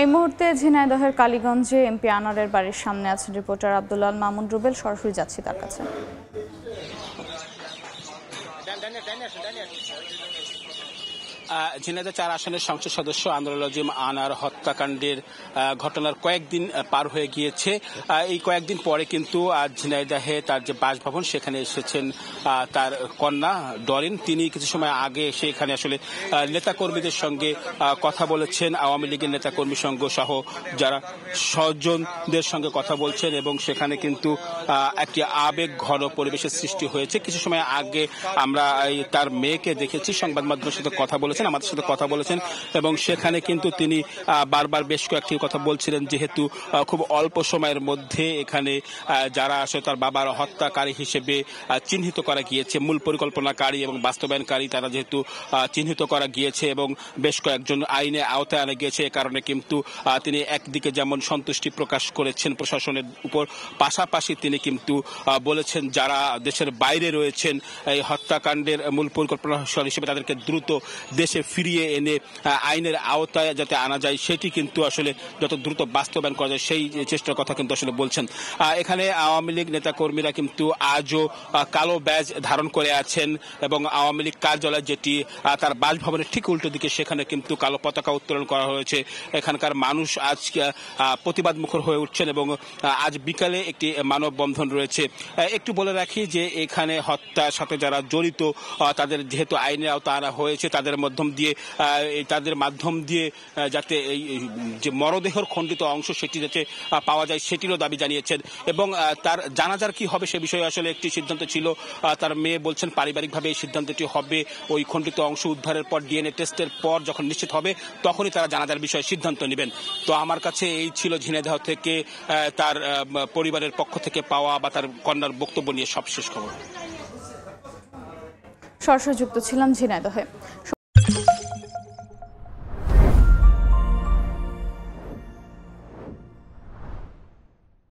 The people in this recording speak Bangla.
এই মুহূর্তে ঝিনাইদহের কালীগঞ্জে এমপি আনারের বাড়ির সামনে আছেন রিপোর্টার আল মামুন রুবেল সরাসরি যাচ্ছি তার কাছে Daniel, Daniel, Daniel. ঝিনাইদা চার আসনের সংসদ সদস্য আন্দোলন আজিম আনার হত্যাকাণ্ডের ঘটনার কয়েকদিন পার হয়ে গিয়েছে এই কয়েকদিন পরে কিন্তু ঝিনাইদাহে তার যে বাসভবন সেখানে এসেছেন তার কন্যা ডরিন তিনি কিছু সময় আগে এসে এখানে আসলে নেতাকর্মীদের সঙ্গে কথা বলেছেন আওয়ামী লীগের নেতাকর্মী সংঘ সহ যারা স্বজনদের সঙ্গে কথা বলছেন এবং সেখানে কিন্তু একটি আবেগ ঘন পরিবেশের সৃষ্টি হয়েছে কিছু সময় আগে আমরা তার মেয়েকে দেখেছি সংবাদ মাধ্যমের সাথে কথা বলেছি এসেছেন আমাদের সাথে কথা বলেছেন এবং সেখানে কিন্তু তিনি বারবার বেশ কয়েকটি কথা বলছিলেন যেহেতু খুব অল্প সময়ের মধ্যে এখানে যারা আসলে তার বাবার হত্যাকারী হিসেবে চিহ্নিত করা গিয়েছে মূল পরিকল্পনাকারী এবং বাস্তবায়নকারী তারা যেহেতু চিহ্নিত করা গিয়েছে এবং বেশ কয়েকজন আইনে আওতায় আনা গিয়েছে এ কারণে কিন্তু তিনি একদিকে যেমন সন্তুষ্টি প্রকাশ করেছেন প্রশাসনের উপর পাশাপাশি তিনি কিন্তু বলেছেন যারা দেশের বাইরে রয়েছেন এই হত্যাকাণ্ডের মূল পরিকল্পনা হিসেবে তাদেরকে দ্রুত দেশ দেশে ফিরিয়ে এনে আইনের আওতায় যাতে আনা যায় সেটি কিন্তু আসলে যত দ্রুত বাস্তবায়ন করা যায় সেই চেষ্টার কথা কিন্তু আসলে বলছেন এখানে আওয়ামী লীগ নেতাকর্মীরা কিন্তু আজও কালো ব্যাজ ধারণ করে আছেন এবং আওয়ামী লীগ কার্যালয় যেটি তার বাসভবনের ঠিক উল্টো দিকে সেখানে কিন্তু কালো পতাকা উত্তোলন করা হয়েছে এখানকার মানুষ আজ প্রতিবাদ মুখর হয়ে উঠছেন এবং আজ বিকালে একটি মানববন্ধন রয়েছে একটু বলে রাখি যে এখানে হত্যার সাথে যারা জড়িত তাদের যেহেতু আইনের আওতা আনা হয়েছে তাদের মধ্যে মাধ্যম দিয়ে তাদের মাধ্যম দিয়ে যাতে এই যে মরদেহর খণ্ডিত অংশ সেটি যাতে পাওয়া যায় সেটিরও দাবি জানিয়েছেন এবং তার জানাজার কি হবে সে বিষয়ে আসলে একটি সিদ্ধান্ত ছিল তার মেয়ে বলছেন পারিবারিকভাবে এই সিদ্ধান্তটি হবে ওই খণ্ডিত অংশ উদ্ধারের পর ডিএনএ টেস্টের পর যখন নিশ্চিত হবে তখনই তারা জানাজার বিষয়ে সিদ্ধান্ত নেবেন তো আমার কাছে এই ছিল ঝিনাইদহ থেকে তার পরিবারের পক্ষ থেকে পাওয়া বা তার কন্যার বক্তব্য নিয়ে সবশেষ খবর সরাসরি যুক্ত ছিলাম ঝিনাইদহে